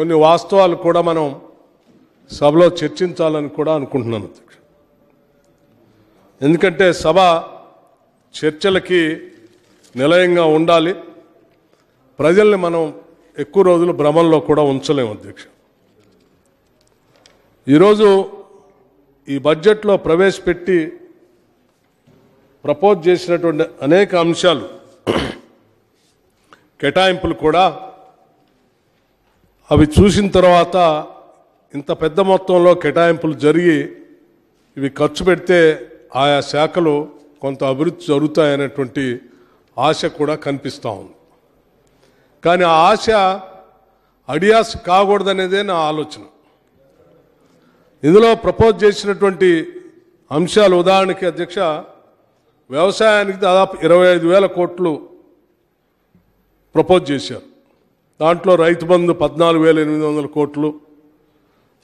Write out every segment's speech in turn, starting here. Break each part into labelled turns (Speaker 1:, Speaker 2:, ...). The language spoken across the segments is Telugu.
Speaker 1: కొన్ని వాస్తవాలు కూడా మనం సభలో చర్చించాలని కూడా అనుకుంటున్నాను ఎందుకంటే సభ చర్చలకి నిలయంగా ఉండాలి ప్రజల్ని మనం ఎక్కువ రోజులు భ్రమంలో కూడా ఉంచలేము అధ్యక్ష ఈరోజు ఈ బడ్జెట్లో ప్రవేశపెట్టి ప్రపోజ్ చేసినటువంటి అనేక అంశాలు కేటాయింపులు కూడా అవి చూసిన తర్వాత ఇంత పెద్ద మొత్తంలో కేటాయింపులు జరిగి ఇవి ఖర్చు పెడితే ఆయా శాఖలు కొంత అభివృద్ధి జరుగుతాయనేటువంటి ఆశ కూడా కనిపిస్తూ ఉంది కానీ ఆ ఆశ అడియాస్ కాకూడదనేదే నా ఆలోచన ఇందులో ప్రపోజ్ చేసినటువంటి అంశాలు ఉదాహరణకి అధ్యక్ష వ్యవసాయానికి దాదాపు ఇరవై ఐదు వేల కోట్లు ప్రపోజ్ చేశారు దాంట్లో రైతు బంధు పద్నాలుగు వేల ఎనిమిది వందల కోట్లు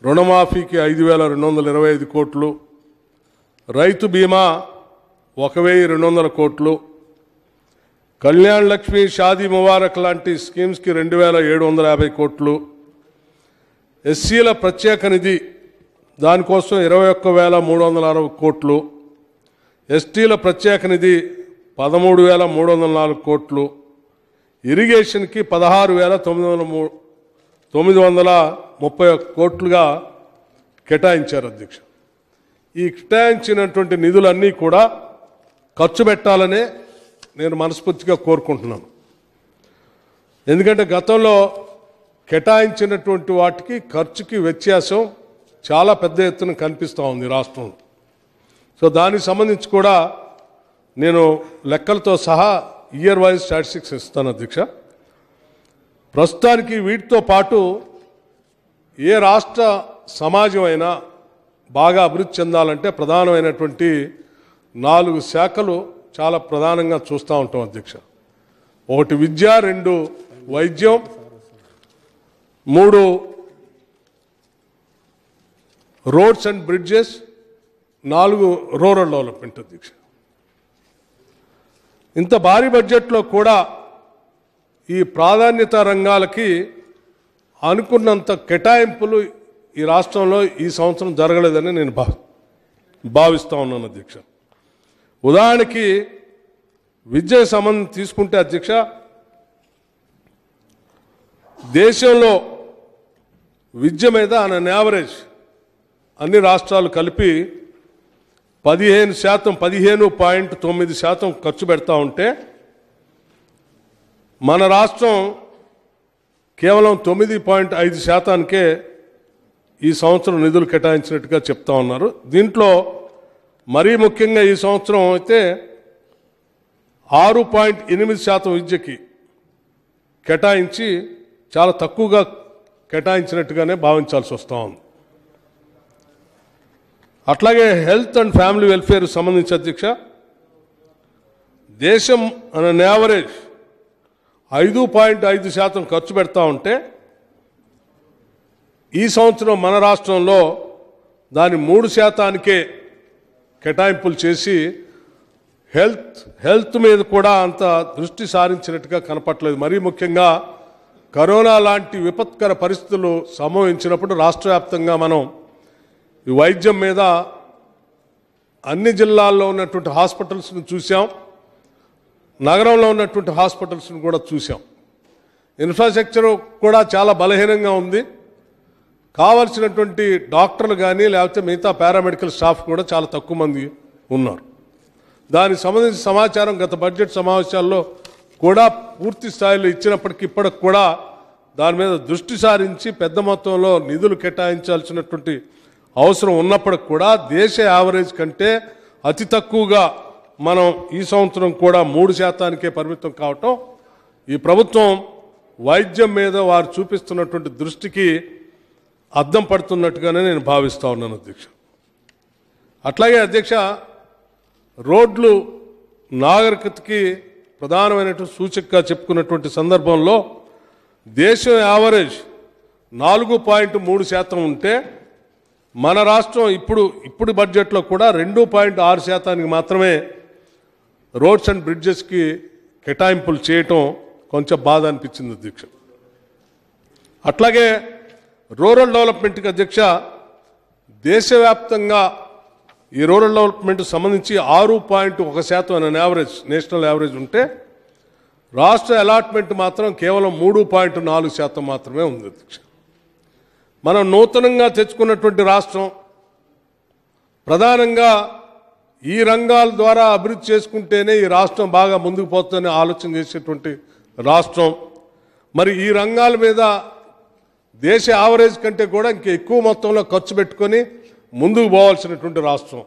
Speaker 1: రుణమాఫీకి ఐదు వేల రెండు వందల ఇరవై ఐదు కోట్లు రైతు బీమా ఒక వెయ్యి రెండు వందల కోట్లు కళ్యాణ్ లక్ష్మి షాదీ ముబారక్ లాంటి స్కీమ్స్కి రెండు వేల ఏడు వందల యాభై కోట్లు ఎస్సీల ప్రత్యేక నిధి దానికోసం ఇరవై ఒక్క వేల మూడు వందల అరవై కోట్లు ఎస్టీల ప్రత్యేక నిధి పదమూడు వేల మూడు వందల నాలుగు కోట్లు ఇరిగేషన్కి పదహారు వేల తొమ్మిది వందల మూ తొమ్మిది వందల ముప్పై కోట్లుగా కేటాయించారు అధ్యక్ష ఈ కేటాయించినటువంటి నిధులన్నీ కూడా ఖర్చు పెట్టాలనే నేను మనస్ఫూర్తిగా కోరుకుంటున్నాను ఎందుకంటే గతంలో కేటాయించినటువంటి వాటికి ఖర్చుకి వ్యత్యాసం చాలా పెద్ద ఎత్తున కనిపిస్తూ ఉంది రాష్ట్రంలో సో దానికి సంబంధించి కూడా నేను లెక్కలతో సహా ఇయర్ వైజ్ స్టాటిస్టిక్స్ ఇస్తాను అధ్యక్ష ప్రస్తుతానికి వీటితో పాటు ఏ రాష్ట్ర సమాజమైనా బాగా అభివృద్ధి చెందాలంటే ప్రధానమైనటువంటి నాలుగు శాఖలు చాలా ప్రధానంగా చూస్తూ ఉంటాం అధ్యక్ష ఒకటి విద్య రెండు వైద్యం మూడు రోడ్స్ అండ్ బ్రిడ్జెస్ నాలుగు రూరల్ డెవలప్మెంట్ అధ్యక్ష ఇంత భారీ బడ్జెట్లో కూడా ఈ ప్రాధాన్యత రంగాలకి అనుకున్నంత కేటాయింపులు ఈ రాష్ట్రంలో ఈ సంవత్సరం జరగలేదని నేను భా భావిస్తూ ఉన్నాను అధ్యక్ష ఉదాహరణకి విద్య సంబంధం తీసుకుంటే అధ్యక్ష దేశంలో విద్య మీద ఆన్ అన్ యావరేజ్ అన్ని రాష్ట్రాలు కలిపి పదిహేను శాతం పదిహేను పాయింట్ తొమ్మిది శాతం ఖర్చు పెడతా ఉంటే మన రాష్ట్రం కేవలం తొమ్మిది పాయింట్ ఐదు శాతానికే ఈ సంవత్సరం నిధులు కేటాయించినట్టుగా చెప్తా ఉన్నారు దీంట్లో మరీ ముఖ్యంగా ఈ సంవత్సరం అయితే ఆరు పాయింట్ ఎనిమిది శాతం విద్యకి కేటాయించి చాలా తక్కువగా కేటాయించినట్టుగానే భావించాల్సి వస్తూ ఉంది అట్లాగే హెల్త్ అండ్ ఫ్యామిలీ వెల్ఫేర్ సంబంధించి అధ్యక్ష దేశం అన్ యావరేజ్ ఐదు పాయింట్ ఐదు శాతం ఖర్చు పెడతా ఉంటే ఈ సంవత్సరం మన రాష్ట్రంలో దాని మూడు శాతానికే కేటాయింపులు చేసి హెల్త్ హెల్త్ మీద కూడా అంత దృష్టి సారించినట్టుగా కనపట్లేదు మరీ ముఖ్యంగా కరోనా లాంటి విపత్కర పరిస్థితులు సంభవించినప్పుడు రాష్ట్ర మనం ఈ వైద్యం మీద అన్ని జిల్లాల్లో ఉన్నటువంటి హాస్పిటల్స్ను చూసాం నగరంలో ఉన్నటువంటి హాస్పిటల్స్ను కూడా చూసాం ఇన్ఫ్రాస్ట్రక్చర్ కూడా చాలా బలహీనంగా ఉంది కావాల్సినటువంటి డాక్టర్లు కానీ లేకపోతే మిగతా పారామెడికల్ స్టాఫ్ కూడా చాలా తక్కువ మంది ఉన్నారు దానికి సంబంధించిన సమాచారం గత బడ్జెట్ సమావేశాల్లో కూడా పూర్తి స్థాయిలో ఇచ్చినప్పటికి ఇప్పటికి కూడా దాని మీద దృష్టి సారించి పెద్ద మొత్తంలో నిధులు కేటాయించాల్సినటువంటి అవసరం ఉన్నప్పటికి కూడా దేశ యావరేజ్ కంటే అతి తక్కువగా మనం ఈ సంవత్సరం కూడా మూడు శాతానికే పరిమితం కావటం ఈ ప్రభుత్వం వైద్యం మీద వారు చూపిస్తున్నటువంటి దృష్టికి అద్దం పడుతున్నట్టుగానే నేను భావిస్తూ ఉన్నాను అధ్యక్ష అట్లాగే అధ్యక్ష రోడ్లు నాగరికతకి ప్రధానమైనటువంటి సూచికగా చెప్పుకున్నటువంటి సందర్భంలో దేశం యావరేజ్ నాలుగు పాయింట్ మూడు శాతం ఉంటే మన రాష్ట్రం ఇప్పుడు ఇప్పుడు బడ్జెట్లో కూడా రెండు పాయింట్ ఆరు శాతానికి మాత్రమే రోడ్స్ అండ్ బ్రిడ్జెస్కి కేటాయింపులు చేయటం కొంచెం బాధ అనిపించింది అధ్యక్ష అట్లాగే రూరల్ డెవలప్మెంట్కి అధ్యక్ష దేశవ్యాప్తంగా ఈ రూరల్ డెవలప్మెంట్కి సంబంధించి ఆరు పాయింట్ ఒక శాతం అనే యావరేజ్ నేషనల్ యావరేజ్ ఉంటే రాష్ట్ర అలాట్మెంట్ మాత్రం కేవలం మూడు పాయింట్ నాలుగు శాతం మాత్రమే ఉంది అధ్యక్ష మనం నూతనంగా తెచ్చుకున్నటువంటి రాష్ట్రం ప్రధానంగా ఈ రంగాల ద్వారా అభివృద్ధి చేసుకుంటేనే ఈ రాష్ట్రం బాగా ముందుకు పోతుందని ఆలోచన చేసేటువంటి రాష్ట్రం మరి ఈ రంగాల మీద దేశ యావరేజ్ కంటే కూడా ఇంకా ఎక్కువ మొత్తంలో ఖర్చు పెట్టుకొని ముందుకు పోవాల్సినటువంటి రాష్ట్రం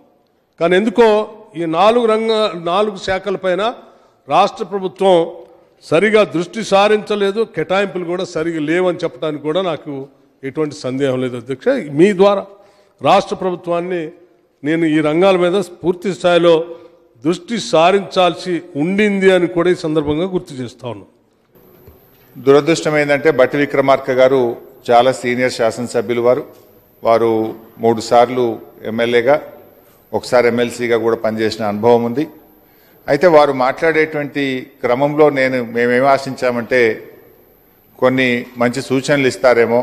Speaker 1: కానీ ఎందుకో ఈ నాలుగు రంగ నాలుగు శాఖలపైన రాష్ట్ర ప్రభుత్వం సరిగా దృష్టి సారించలేదు కేటాయింపులు కూడా సరిగా లేవని చెప్పడానికి కూడా నాకు ఎటువంటి సందేహం లేదు అధ్యక్ష మీ ద్వారా రాష్ట్ర ప్రభుత్వాన్ని నేను ఈ రంగాల మీద పూర్తి స్థాయిలో దృష్టి సారించాల్సి ఉండింది అని కూడా ఈ సందర్భంగా గుర్తు చేస్తా
Speaker 2: దురదృష్టం ఏంటంటే బట్టి విక్రమార్క గారు చాలా సీనియర్ శాసనసభ్యులు వారు వారు మూడు సార్లు ఎమ్మెల్యేగా ఒకసారి ఎమ్మెల్సీగా కూడా పనిచేసిన అనుభవం ఉంది అయితే వారు మాట్లాడేటువంటి క్రమంలో నేను మేమేమి ఆశించామంటే కొన్ని మంచి సూచనలు ఇస్తారేమో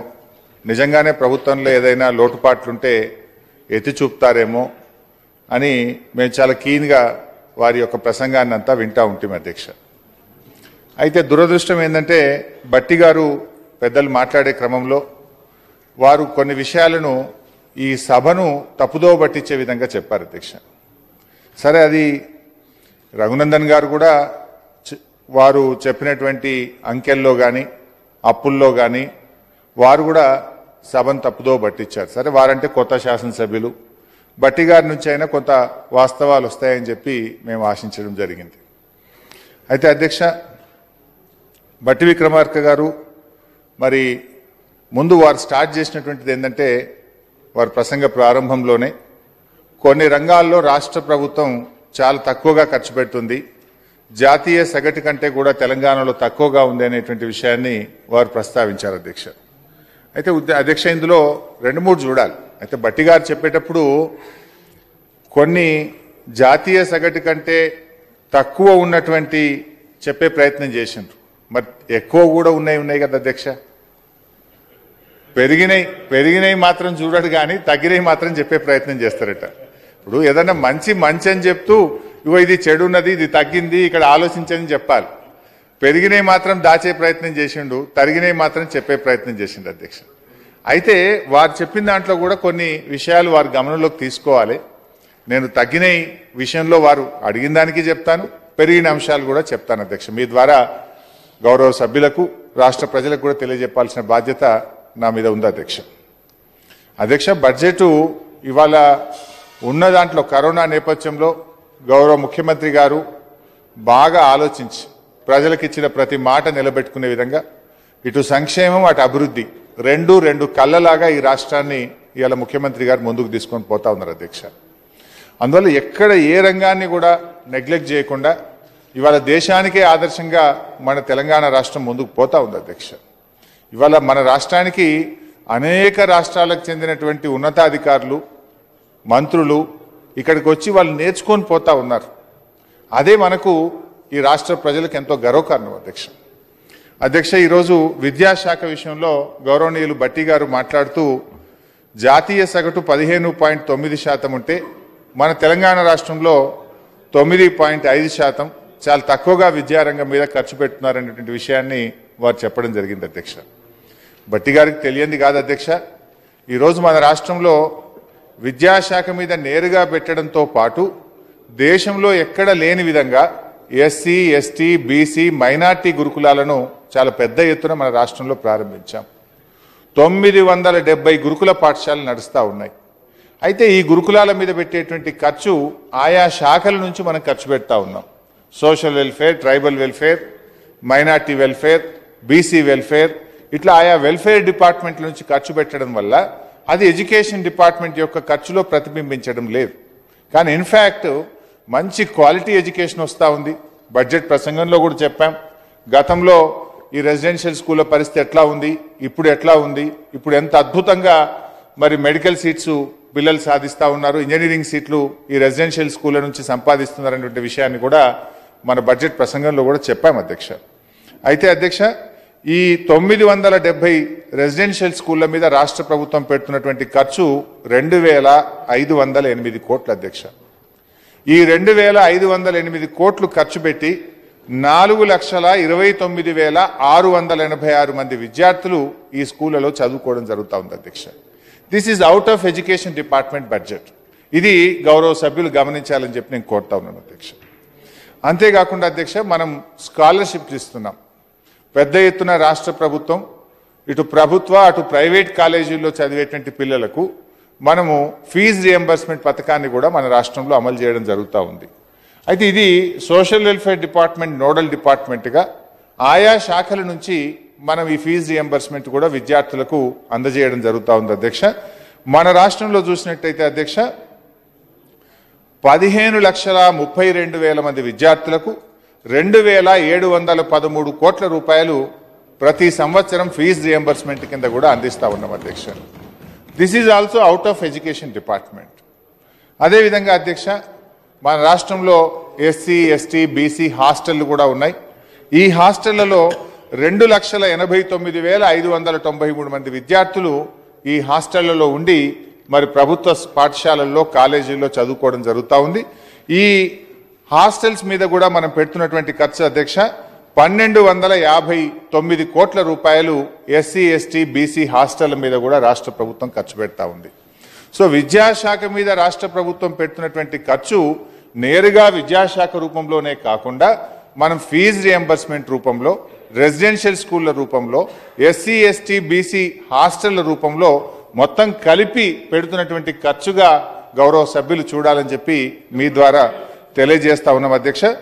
Speaker 2: నిజంగానే ప్రభుత్వంలో ఏదైనా లోటుపాట్లుంటే ఎత్తి చూపుతారేమో అని మేము చాలా క్లీన్గా వారి యొక్క ప్రసంగాన్ని అంతా వింటా ఉంటాం అధ్యక్ష అయితే దురదృష్టం ఏంటంటే బట్టి గారు పెద్దలు మాట్లాడే క్రమంలో వారు కొన్ని విషయాలను ఈ సభను తప్పుదో పట్టించే విధంగా చెప్పారు అధ్యక్ష సరే అది రఘునందన్ గారు కూడా వారు చెప్పినటువంటి అంకెల్లో కానీ అప్పుల్లో కానీ వారు కూడా సభను తప్పుదో పట్టించారు సరే వారంటే కొత్త శాసనసభ్యులు బట్టి గారి నుంచి అయినా కొంత వాస్తవాలు వస్తాయని చెప్పి మేము ఆశించడం జరిగింది అయితే అధ్యక్ష బట్టి విక్రమార్క గారు మరి ముందు వారు స్టార్ట్ చేసినటువంటిది ఏంటంటే వారి ప్రసంగ ప్రారంభంలోనే కొన్ని రంగాల్లో రాష్ట్ర ప్రభుత్వం చాలా తక్కువగా ఖర్చు పెడుతుంది జాతీయ సగటు కంటే కూడా తెలంగాణలో తక్కువగా ఉంది అనేటువంటి విషయాన్ని వారు ప్రస్తావించారు అధ్యక్ష అయితే అధ్యక్ష ఇందులో రెండు మూడు చూడాలి అయితే బట్టి గారు చెప్పేటప్పుడు కొన్ని జాతీయ సగటు కంటే తక్కువ ఉన్నటువంటి చెప్పే ప్రయత్నం చేసిండ్రు మరి ఎక్కువ కూడా ఉన్నాయి ఉన్నాయి కదా అధ్యక్ష పెరిగినాయి పెరిగినాయి మాత్రం చూడడు కానీ తగ్గినవి మాత్రం చెప్పే ప్రయత్నం చేస్తారట ఇప్పుడు ఏదన్నా మంచి మంచి అని చెప్తూ ఇగో ఇది చెడు ఉన్నది ఇది తగ్గింది ఇక్కడ ఆలోచించని చెప్పాలి పెరిగినవి మాత్రం దాచే ప్రయత్నం చేసిండు తరిగినవి మాత్రం చెప్పే ప్రయత్నం చేసిండు అధ్యక్ష అయితే వారు చెప్పిన దాంట్లో కూడా కొన్ని విషయాలు వారు గమనంలోకి తీసుకోవాలి నేను తగ్గిన విషయంలో వారు అడిగిన దానికి చెప్తాను పెరిగిన అంశాలు కూడా చెప్తాను అధ్యక్ష మీ ద్వారా గౌరవ సభ్యులకు రాష్ట్ర ప్రజలకు కూడా తెలియజెప్పాల్సిన బాధ్యత నా మీద ఉంది అధ్యక్ష అధ్యక్ష బడ్జెటు ఇవాళ ఉన్న దాంట్లో కరోనా నేపథ్యంలో గౌరవ ముఖ్యమంత్రి గారు బాగా ఆలోచించి ప్రజలకు ఇచ్చిన ప్రతి మాట నిలబెట్టుకునే విధంగా ఇటు సంక్షేమం అటు అభివృద్ధి రెండు రెండు కళ్ళలాగా ఈ రాష్ట్రాన్ని ఇవాళ ముఖ్యమంత్రి గారు ముందుకు తీసుకొని పోతా ఉన్నారు అధ్యక్ష అందువల్ల ఎక్కడ ఏ రంగాన్ని కూడా నెగ్లెక్ట్ చేయకుండా ఇవాళ దేశానికే ఆదర్శంగా మన తెలంగాణ రాష్ట్రం ముందుకు పోతా ఉంది అధ్యక్ష ఇవాళ మన రాష్ట్రానికి అనేక రాష్ట్రాలకు చెందినటువంటి ఉన్నతాధికారులు మంత్రులు ఇక్కడికి వచ్చి వాళ్ళు నేర్చుకొని పోతా ఉన్నారు అదే మనకు ఈ రాష్ట్ర ప్రజలకు ఎంతో గర్వకారణం అధ్యక్ష అధ్యక్ష ఈరోజు విద్యాశాఖ విషయంలో గౌరవనీయులు బట్టి గారు మాట్లాడుతూ జాతీయ సగటు పదిహేను పాయింట్ తొమ్మిది శాతం ఉంటే మన తెలంగాణ రాష్ట్రంలో తొమ్మిది పాయింట్ ఐదు శాతం చాలా తక్కువగా విద్యారంగం మీద ఖర్చు పెడుతున్నారనేటువంటి విషయాన్ని వారు చెప్పడం జరిగింది అధ్యక్ష బట్టి గారికి తెలియంది కాదు అధ్యక్ష ఈరోజు మన రాష్ట్రంలో విద్యాశాఖ మీద నేరుగా పెట్టడంతో పాటు దేశంలో ఎక్కడ లేని విధంగా ఎస్సీ ఎస్టీ బీసీ మైనార్టీ గురుకులాలను చాలా పెద్ద ఎత్తున మన రాష్ట్రంలో ప్రారంభించాం తొమ్మిది వందల డెబ్బై గురుకుల పాఠశాలలు నడుస్తూ ఉన్నాయి అయితే ఈ గురుకులాల మీద పెట్టేటువంటి ఖర్చు ఆయా శాఖల నుంచి మనం ఖర్చు పెడతా ఉన్నాం social welfare tribal welfare minority welfare BC welfare ఇట్లా ఆయా వెల్ఫేర్ డిపార్ట్మెంట్ల నుంచి ఖర్చు పెట్టడం వల్ల అది ఎడ్యుకేషన్ డిపార్ట్మెంట్ యొక్క ఖర్చులో ప్రతిబింబించడం లేదు కానీ ఇన్ఫ్యాక్ట్ మంచి క్వాలిటీ ఎడ్యుకేషన్ వస్తూ ఉంది బడ్జెట్ ప్రసంగంలో కూడా చెప్పాం గతంలో ఈ రెసిడెన్షియల్ స్కూళ్ళ పరిస్థితి ఎట్లా ఉంది ఇప్పుడు ఎట్లా ఉంది ఇప్పుడు ఎంత అద్భుతంగా మరి మెడికల్ సీట్స్ పిల్లలు సాధిస్తూ ఉన్నారు ఇంజనీరింగ్ సీట్లు ఈ రెసిడెన్షియల్ స్కూళ్ళ నుంచి సంపాదిస్తున్నారనేటువంటి విషయాన్ని కూడా మన బడ్జెట్ ప్రసంగంలో కూడా చెప్పాం అధ్యక్ష అయితే అధ్యక్ష ఈ తొమ్మిది వందల డెబ్బై రెసిడెన్షియల్ స్కూళ్ళ మీద రాష్ట్ర ప్రభుత్వం పెడుతున్నటువంటి ఖర్చు రెండు వేల ఐదు వందల ఎనిమిది కోట్ల అధ్యక్ష ఈ రెండు వేల ఐదు వందల ఎనిమిది కోట్లు ఖర్చు పెట్టి నాలుగు లక్షల ఇరవై తొమ్మిది వేల ఆరు వందల ఎనభై ఆరు మంది విద్యార్థులు ఈ స్కూళ్ళలో చదువుకోవడం జరుగుతూ ఉంది అధ్యక్ష this is out of education department budget ఇది గౌరవ సభ్యులు గమనించాలని చెప్పి నేను కోరుతా ఉన్నాను అధ్యక్ష అంతేకాకుండా అధ్యక్ష మనం స్కాలర్షిప్ ఇస్తున్నాం పెద్ద ఎత్తున రాష్ట్ర ప్రభుత్వం ఇటు ప్రభుత్వ అటు ప్రైవేట్ కాలేజీల్లో చదివేటువంటి పిల్లలకు మనము ఫీజు రియంబర్స్మెంట్ పథకాన్ని కూడా మన రాష్ట్రంలో అమలు చేయడం జరుగుతూ ఉంది అయితే ఇది సోషల్ వెల్ఫేర్ డిపార్ట్మెంట్ నోడల్ డిపార్ట్మెంట్గా ఆయా శాఖల నుంచి మనం ఈ ఫీజు రియంబర్స్మెంట్ కూడా విద్యార్థులకు అందజేయడం జరుగుతూ ఉంది అధ్యక్ష మన రాష్ట్రంలో చూసినట్టయితే అధ్యక్ష పదిహేను లక్షల ముప్పై రెండు వేల మంది విద్యార్థులకు రెండు వేల ఏడు వందల పదమూడు కోట్ల రూపాయలు ప్రతి సంవత్సరం ఫీజు రియంబర్స్మెంట్ కింద కూడా అందిస్తూ ఉన్నాం అధ్యక్ష this is also out of education department అదేవిధంగా అధ్యక్ష మన రాష్ట్రంలో ఎస్సీ ఎస్టీ బీసీ హాస్టళ్ళు కూడా ఉన్నాయి ఈ హాస్టళ్లలో రెండు లక్షల ఎనభై తొమ్మిది వేల ఐదు వందల తొంభై మూడు మంది విద్యార్థులు ఈ హాస్టళ్లలో ఉండి మరి ప్రభుత్వ పాఠశాలల్లో కాలేజీల్లో చదువుకోవడం జరుగుతూ ఉంది ఈ హాస్టల్స్ మీద కూడా మనం పెడుతున్నటువంటి ఖర్చు అధ్యక్ష పన్నెండు వందల యాభై తొమ్మిది కోట్ల రూపాయలు ఎస్సీ ఎస్టీ బీసీ హాస్టల్ మీద కూడా రాష్ట్ర ప్రభుత్వం ఖర్చు పెడతా ఉంది సో విద్యాశాఖ మీద రాష్ట్ర ప్రభుత్వం పెడుతున్నటువంటి ఖర్చు నేరుగా విద్యాశాఖ రూపంలోనే కాకుండా మనం ఫీజు రియంబర్స్మెంట్ రూపంలో రెసిడెన్షియల్ స్కూళ్ల రూపంలో ఎస్సీ ఎస్టీ బీసీ హాస్టళ్ల రూపంలో మొత్తం కలిపి పెడుతున్నటువంటి ఖర్చుగా గౌరవ సభ్యులు చూడాలని చెప్పి మీ ద్వారా తెలియజేస్తా ఉన్నాం అధ్యక్ష